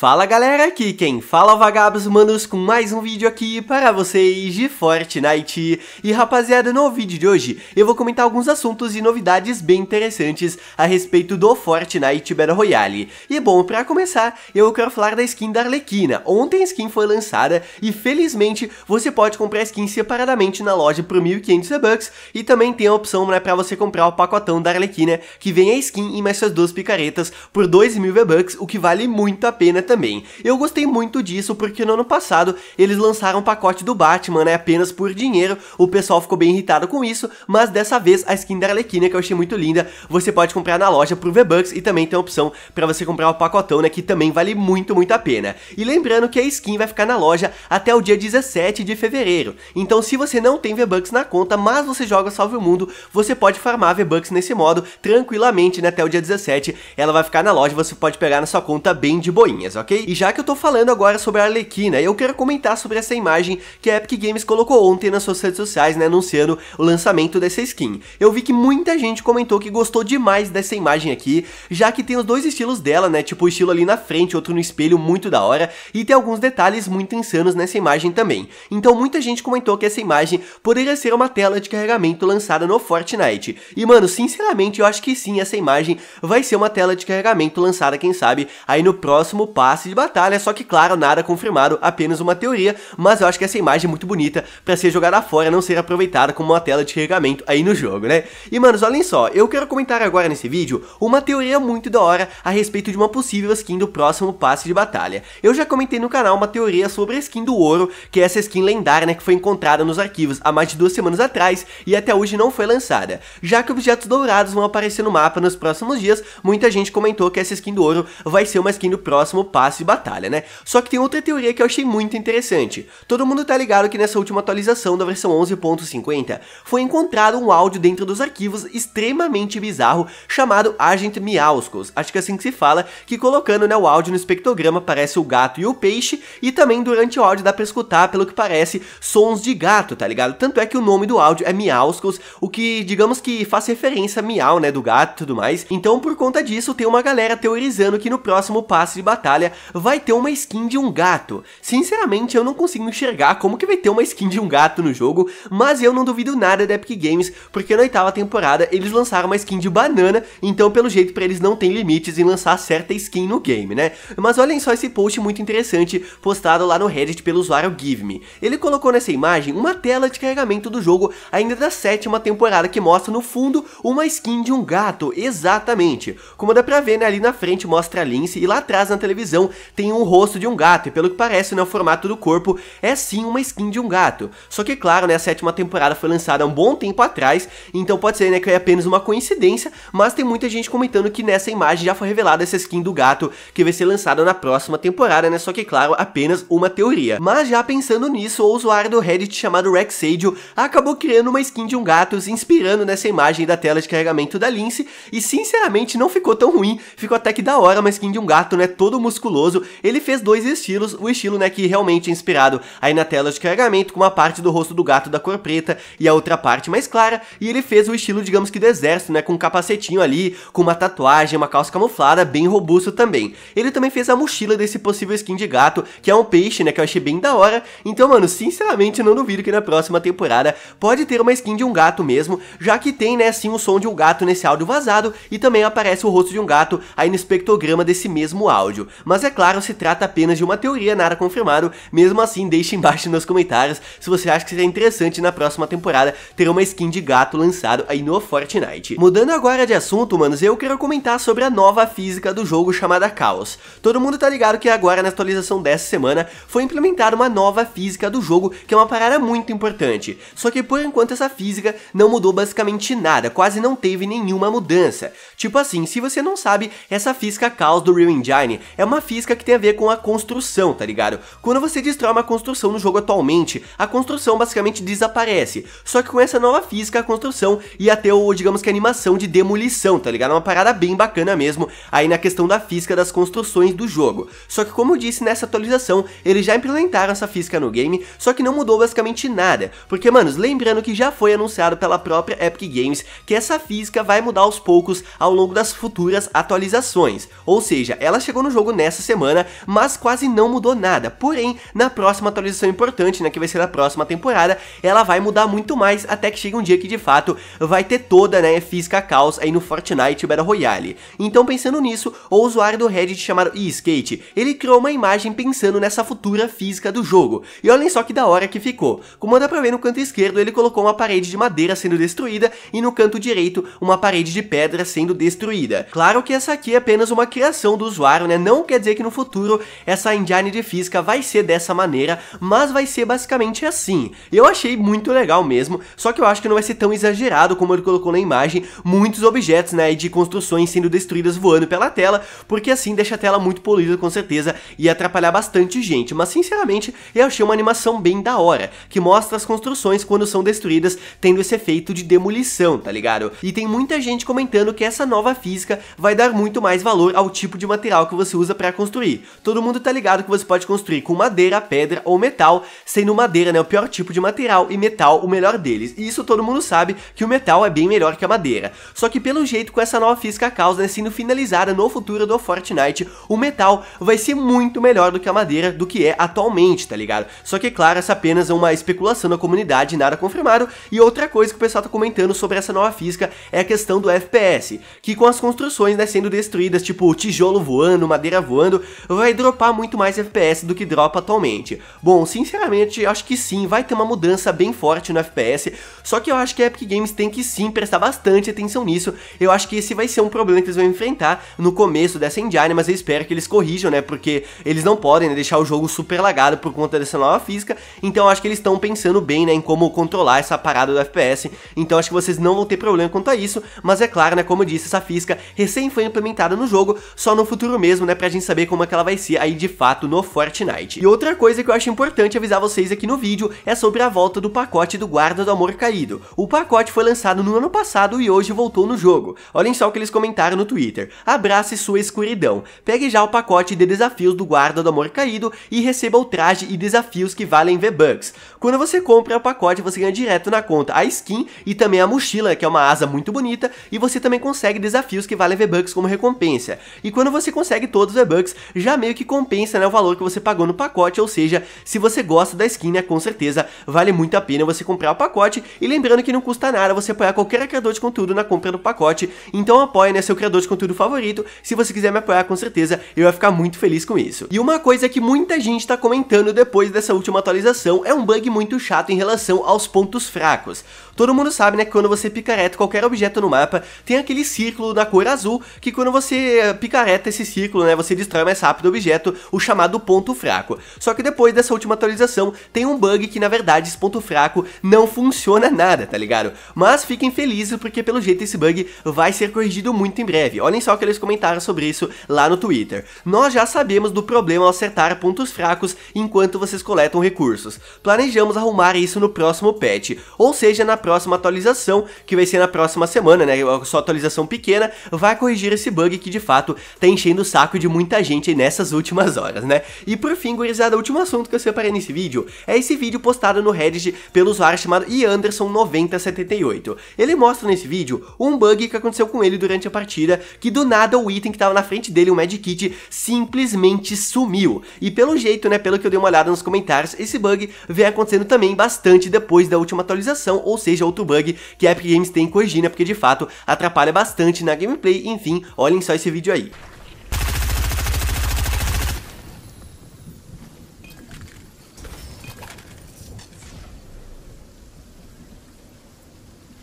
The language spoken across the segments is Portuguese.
Fala galera, aqui quem fala é Vagabos Humanos com mais um vídeo aqui para vocês de Fortnite. E rapaziada, no vídeo de hoje eu vou comentar alguns assuntos e novidades bem interessantes a respeito do Fortnite Battle Royale. E bom, para começar, eu quero falar da skin da Arlequina. Ontem a skin foi lançada e felizmente você pode comprar a skin separadamente na loja por 1.500 bucks e também tem a opção né, para você comprar o pacotão da Arlequina que vem a skin e mais suas duas picaretas por 2.000 V-Bucks, o que vale muito a pena também. Eu gostei muito disso porque no ano passado eles lançaram um pacote do Batman, né, apenas por dinheiro. O pessoal ficou bem irritado com isso, mas dessa vez a skin da Arlequina, que eu achei muito linda, você pode comprar na loja por V-Bucks e também tem a opção para você comprar o pacotão, né, que também vale muito, muito a pena. E lembrando que a skin vai ficar na loja até o dia 17 de fevereiro. Então se você não tem V-Bucks na conta, mas você joga Salve o Mundo, você pode farmar V-Bucks nesse modo tranquilamente, né, até o dia 17. Ela vai ficar na loja, você pode pegar na sua conta bem de boinhas, ok? E já que eu tô falando agora sobre a Arlequina, eu quero comentar sobre essa imagem que a Epic Games colocou ontem nas suas redes sociais, né, anunciando o lançamento dessa skin. Eu vi que muita gente comentou que gostou demais dessa imagem aqui, já que tem os dois estilos dela, né, tipo o estilo ali na frente, outro no espelho, muito da hora, e tem alguns detalhes muito insanos nessa imagem também. Então muita gente comentou que essa imagem poderia ser uma tela de carregamento lançada no Fortnite. E mano, sinceramente eu acho que sim, essa imagem vai ser uma tela de carregamento lançada, quem sabe, aí no próximo passo passe de batalha, só que claro, nada confirmado, apenas uma teoria, mas eu acho que essa imagem é muito bonita para ser jogada fora, não ser aproveitada como uma tela de carregamento aí no jogo, né? E manos, olhem só, eu quero comentar agora nesse vídeo uma teoria muito da hora a respeito de uma possível skin do próximo passe de batalha. Eu já comentei no canal uma teoria sobre a skin do ouro, que é essa skin lendária, né, que foi encontrada nos arquivos há mais de duas semanas atrás e até hoje não foi lançada. Já que objetos dourados vão aparecer no mapa nos próximos dias, muita gente comentou que essa skin do ouro vai ser uma skin do próximo passe passe e batalha, né? Só que tem outra teoria que eu achei muito interessante. Todo mundo tá ligado que nessa última atualização da versão 11.50 foi encontrado um áudio dentro dos arquivos extremamente bizarro chamado Agent Miauskos, acho que é assim que se fala, que colocando né, o áudio no espectrograma parece o gato e o peixe, e também durante o áudio dá pra escutar, pelo que parece, sons de gato, tá ligado? Tanto é que o nome do áudio é Miauskos, o que digamos que faz referência a miau, né, do gato e tudo mais. Então por conta disso tem uma galera teorizando que no próximo passo de batalha batalha, vai ter uma skin de um gato. Sinceramente, eu não consigo enxergar como que vai ter uma skin de um gato no jogo, mas eu não duvido nada da Epic Games, porque na oitava temporada eles lançaram uma skin de banana, então pelo jeito para eles não tem limites em lançar certa skin no game, né? Mas olhem só esse post muito interessante postado lá no Reddit pelo usuário GiveMe. Ele colocou nessa imagem uma tela de carregamento do jogo ainda da sétima temporada que mostra no fundo uma skin de um gato, exatamente. Como dá pra ver né, ali na frente mostra a lince e lá atrás na televisão tem um rosto de um gato, e pelo que parece, né, o formato do corpo é sim uma skin de um gato. Só que, claro, né, a sétima temporada foi lançada há um bom tempo atrás, então pode ser né, que é apenas uma coincidência, mas tem muita gente comentando que nessa imagem já foi revelada essa skin do gato, que vai ser lançada na próxima temporada, né, só que, claro, apenas uma teoria. Mas já pensando nisso, o usuário do Reddit chamado Rexadio acabou criando uma skin de um gato, se inspirando nessa imagem da tela de carregamento da Lince, e sinceramente não ficou tão ruim, ficou até que da hora uma skin de um gato, né, todo musculoso musculoso, ele fez dois estilos, o estilo né, que realmente é inspirado aí na tela de carregamento, com uma parte do rosto do gato da cor preta e a outra parte mais clara, e ele fez o estilo, digamos que do exército, né, com um capacetinho ali, com uma tatuagem, uma calça camuflada, bem robusto também. Ele também fez a mochila desse possível skin de gato, que é um peixe, né, que eu achei bem da hora, então, mano, sinceramente, eu não duvido que na próxima temporada pode ter uma skin de um gato mesmo, já que tem, né, assim, o som de um gato nesse áudio vazado, e também aparece o rosto de um gato aí no espectrograma desse mesmo áudio mas é claro, se trata apenas de uma teoria, nada confirmado, mesmo assim deixe embaixo nos comentários se você acha que seria interessante na próxima temporada ter uma skin de gato lançado aí no Fortnite. Mudando agora de assunto, manos, eu quero comentar sobre a nova física do jogo chamada Chaos. Todo mundo tá ligado que agora na atualização dessa semana foi implementada uma nova física do jogo, que é uma parada muito importante. Só que por enquanto essa física não mudou basicamente nada, quase não teve nenhuma mudança. Tipo assim, se você não sabe, essa física Chaos do Real Engine é uma uma física que tem a ver com a construção, tá ligado? Quando você destrói uma construção no jogo atualmente, a construção basicamente desaparece. Só que com essa nova física, a construção ia ter, o, digamos que, animação de demolição, tá ligado? Uma parada bem bacana mesmo, aí na questão da física das construções do jogo. Só que como eu disse, nessa atualização, eles já implementaram essa física no game, só que não mudou basicamente nada. Porque, manos, lembrando que já foi anunciado pela própria Epic Games que essa física vai mudar aos poucos ao longo das futuras atualizações. Ou seja, ela chegou no jogo nessa essa semana, mas quase não mudou nada. Porém, na próxima atualização importante, né, que vai ser na próxima temporada, ela vai mudar muito mais até que chegue um dia que de fato vai ter toda, né, física caos aí no Fortnite Battle Royale. Então, pensando nisso, o usuário do Reddit chamado eSkate, ele criou uma imagem pensando nessa futura física do jogo. E olhem só que da hora que ficou. Como dá pra ver no canto esquerdo, ele colocou uma parede de madeira sendo destruída e no canto direito, uma parede de pedra sendo destruída. Claro que essa aqui é apenas uma criação do usuário, né? Não quer quer dizer que no futuro essa engine de física vai ser dessa maneira, mas vai ser basicamente assim. Eu achei muito legal mesmo, só que eu acho que não vai ser tão exagerado como ele colocou na imagem, muitos objetos, né, de construções sendo destruídas voando pela tela, porque assim deixa a tela muito poluída com certeza e atrapalhar bastante gente, mas sinceramente eu achei uma animação bem da hora, que mostra as construções quando são destruídas, tendo esse efeito de demolição, tá ligado? E tem muita gente comentando que essa nova física vai dar muito mais valor ao tipo de material que você usa para para construir. Todo mundo tá ligado que você pode construir com madeira, pedra ou metal, sendo madeira né, o pior tipo de material e metal o melhor deles. E isso todo mundo sabe que o metal é bem melhor que a madeira. Só que pelo jeito com essa nova física causa né, sendo finalizada no futuro do Fortnite, o metal vai ser muito melhor do que a madeira do que é atualmente, tá ligado? Só que claro, essa é apenas é uma especulação da comunidade, nada confirmado. E outra coisa que o pessoal tá comentando sobre essa nova física é a questão do FPS, que com as construções né, sendo destruídas, tipo tijolo voando, madeira voando, voando, vai dropar muito mais FPS do que dropa atualmente. Bom, sinceramente, acho que sim, vai ter uma mudança bem forte no FPS, só que eu acho que a Epic Games tem que sim prestar bastante atenção nisso, eu acho que esse vai ser um problema que eles vão enfrentar no começo dessa engine, mas eu espero que eles corrijam, né, porque eles não podem né, deixar o jogo super lagado por conta dessa nova física, então eu acho que eles estão pensando bem, né, em como controlar essa parada do FPS, então acho que vocês não vão ter problema quanto a isso, mas é claro, né, como eu disse, essa física recém foi implementada no jogo, só no futuro mesmo, né, pra gente gente saber como é que ela vai ser aí de fato no Fortnite. E outra coisa que eu acho importante avisar vocês aqui no vídeo é sobre a volta do pacote do Guarda do Amor Caído. O pacote foi lançado no ano passado e hoje voltou no jogo. Olhem só o que eles comentaram no Twitter. Abrace sua escuridão. Pegue já o pacote de desafios do Guarda do Amor Caído e receba o traje e desafios que valem V-Bucks. Quando você compra o pacote, você ganha direto na conta a skin e também a mochila, que é uma asa muito bonita, e você também consegue desafios que valem V-Bucks como recompensa. E quando você consegue todos os bucks já meio que compensa né, o valor que você pagou no pacote, ou seja, se você gosta da skin, né, com certeza vale muito a pena você comprar o pacote, e lembrando que não custa nada você apoiar qualquer criador de conteúdo na compra do pacote, então apoie né, seu criador de conteúdo favorito, se você quiser me apoiar com certeza eu vou ficar muito feliz com isso. E uma coisa que muita gente está comentando depois dessa última atualização é um bug muito chato em relação aos pontos fracos. Todo mundo sabe, né, que quando você picareta qualquer objeto no mapa, tem aquele círculo da cor azul, que quando você eh, picareta esse círculo, né, você destrói mais rápido o objeto, o chamado ponto fraco. Só que depois dessa última atualização, tem um bug que na verdade esse ponto fraco não funciona nada, tá ligado? Mas fiquem felizes porque pelo jeito esse bug vai ser corrigido muito em breve. Olhem só o que eles comentaram sobre isso lá no Twitter. Nós já sabemos do problema ao acertar pontos fracos enquanto vocês coletam recursos. Planejamos arrumar isso no próximo patch, ou seja, na próxima atualização, que vai ser na próxima semana, né? Só atualização pequena, vai corrigir esse bug que de fato tá enchendo o saco de muito muita gente nessas últimas horas, né? E por fim, gurizada, o último assunto que eu separei nesse vídeo é esse vídeo postado no Reddit pelo usuário chamado ianderson9078. Ele mostra nesse vídeo um bug que aconteceu com ele durante a partida, que do nada o item que tava na frente dele, o um Magic Kit, simplesmente sumiu. E pelo jeito, né, pelo que eu dei uma olhada nos comentários, esse bug vem acontecendo também bastante depois da última atualização, ou seja, outro bug que a Epic Games tem em corrigir, né, porque de fato atrapalha bastante na gameplay, enfim, olhem só esse vídeo aí.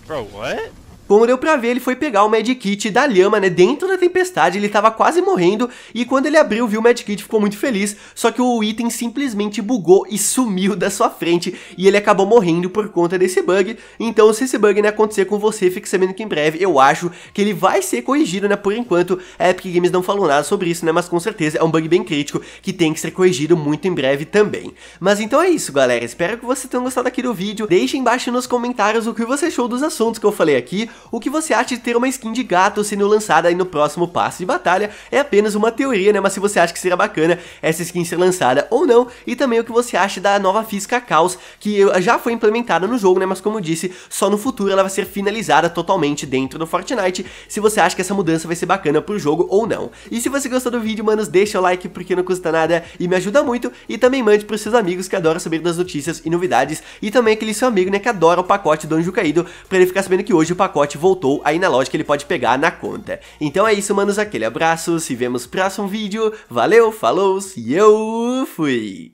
Bro, what? Como deu pra ver, ele foi pegar o Medkit da lhama, né, dentro da tempestade, ele tava quase morrendo, e quando ele abriu, viu o Medkit, ficou muito feliz, só que o item simplesmente bugou e sumiu da sua frente, e ele acabou morrendo por conta desse bug, então se esse bug, né, acontecer com você, fique sabendo que em breve, eu acho que ele vai ser corrigido, né, por enquanto, a Epic Games não falou nada sobre isso, né, mas com certeza é um bug bem crítico, que tem que ser corrigido muito em breve também. Mas então é isso, galera, espero que vocês tenham gostado aqui do vídeo, deixem embaixo nos comentários o que você achou dos assuntos que eu falei aqui, o que você acha de ter uma skin de gato sendo lançada aí no próximo passo de batalha é apenas uma teoria, né? Mas se você acha que seria bacana essa skin ser lançada ou não, e também o que você acha da nova física Caos, que já foi implementada no jogo, né? Mas como eu disse, só no futuro ela vai ser finalizada totalmente dentro do Fortnite, se você acha que essa mudança vai ser bacana pro jogo ou não. E se você gostou do vídeo, manos, deixa o like porque não custa nada e me ajuda muito, e também mande pros seus amigos que adoram saber das notícias e novidades, e também aquele seu amigo, né, que adora o pacote do Anjo Caído, pra ele ficar sabendo que hoje o pacote pacote voltou, aí na loja que ele pode pegar na conta. Então é isso, manos, aquele abraço, se vemos no próximo vídeo, valeu, falou, e eu fui!